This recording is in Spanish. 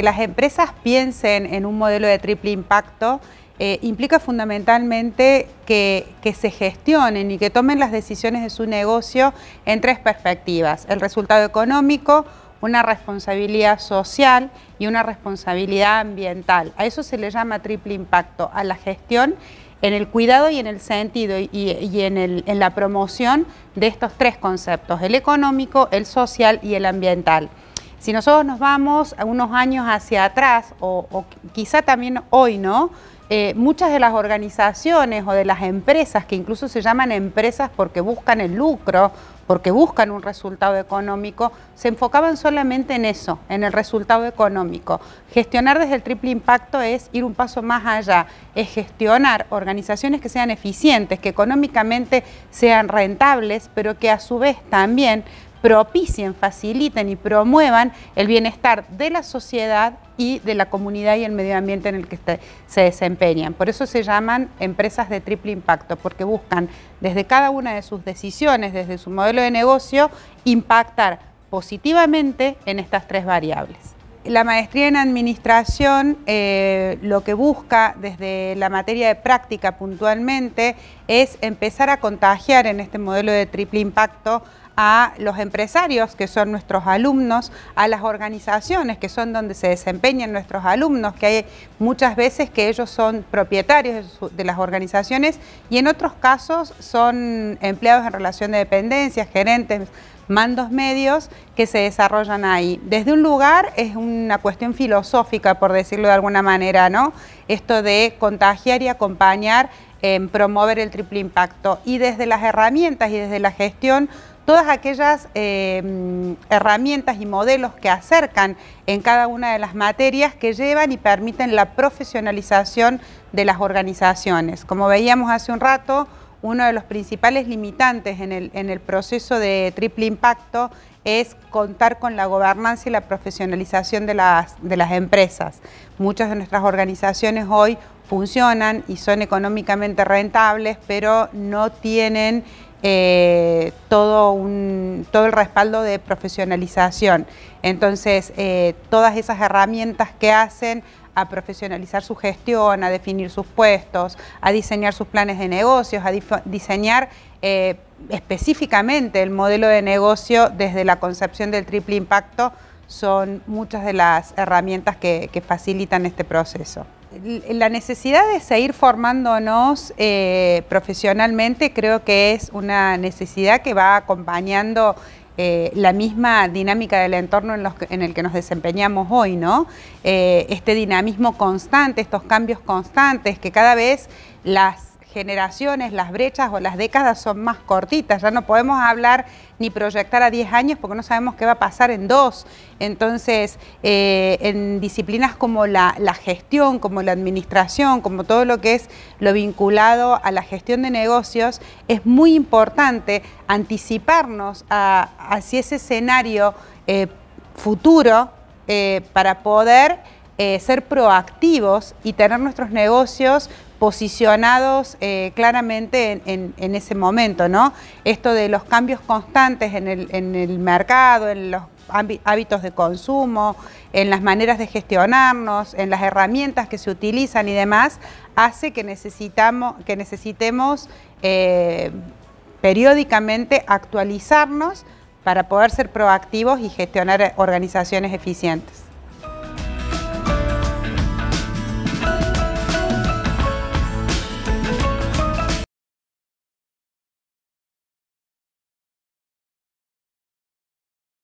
Que las empresas piensen en un modelo de triple impacto eh, implica fundamentalmente que, se gestionen y que tomen las decisiones de su negocio en tres perspectivas, el resultado económico, una responsabilidad social y una responsabilidad ambiental. A eso se le llama triple impacto, a la gestión en el cuidado y en el sentido y, en la promoción de estos tres conceptos, el económico, el social y el ambiental. Si nosotros nos vamos unos años hacia atrás, o, quizá también hoy, ¿no? Eh, muchas de las organizaciones o de las empresas, que incluso se llaman empresas porque buscan el lucro, porque buscan un resultado económico, se enfocaban solamente en eso, en el resultado económico. Gestionar desde el triple impacto es ir un paso más allá, es gestionar organizaciones que sean eficientes, que económicamente sean rentables, pero que a su vez también propicien, faciliten y promuevan el bienestar de la sociedad y de la comunidad y el medio ambiente en el que este, se desempeñan. Por eso se llaman empresas de triple impacto, porque buscan desde cada una de sus decisiones, desde su modelo de negocio, impactar positivamente en estas tres variables. La maestría en administración eh, lo que busca desde la materia de práctica puntualmente es empezar a contagiar en este modelo de triple impacto a los empresarios, que son nuestros alumnos, a las organizaciones, que son donde se desempeñan nuestros alumnos, que hay muchas veces que ellos son propietarios de las organizaciones y en otros casos son empleados en relación de dependencias, gerentes, mandos medios que se desarrollan ahí. Desde un lugar es una cuestión filosófica, por decirlo de alguna manera, ¿no? Esto de contagiar y acompañar en promover el triple impacto. Y desde las herramientas y desde la gestión, todas aquellas em, herramientas y modelos que acercan en cada una de las materias que llevan y permiten la profesionalización de las organizaciones. Como veíamos hace un rato, uno de los principales limitantes en el, en el proceso de triple impacto es contar con la gobernanza y la profesionalización de las, de las empresas. Muchas de nuestras organizaciones hoy funcionan y son económicamente rentables, pero no tienen eh, todo, todo el respaldo de profesionalización. Entonces, eh, todas esas herramientas que hacen a profesionalizar su gestión, a definir sus puestos, a diseñar sus planes de negocios, a diseñar eh, específicamente el modelo de negocio desde la concepción del triple impacto son muchas de las herramientas que, facilitan este proceso. La necesidad de seguir formándonos eh, profesionalmente creo que es una necesidad que va acompañando eh, la misma dinámica del entorno en, en, el que nos desempeñamos hoy, ¿no? este dinamismo constante, estos cambios constantes, que cada vez las generaciones, las brechas o las décadas son más cortitas. Ya no podemos hablar ni proyectar a 10 años porque no sabemos qué va a pasar en dos. Entonces, eh, en disciplinas como la, gestión, como la administración, como todo lo que es lo vinculado a la gestión de negocios, es muy importante anticiparnos a, hacia ese escenario eh, futuro eh, para poder... ser proactivos y tener nuestros negocios posicionados eh, claramente en, ese momento, ¿no? Esto de los cambios constantes en el, mercado, en los hábitos de consumo, en las maneras de gestionarnos, en las herramientas que se utilizan y demás, hace que, necesitamos, que necesitemos eh, periódicamente actualizarnos para poder ser proactivos y gestionar eh, organizaciones eficientes.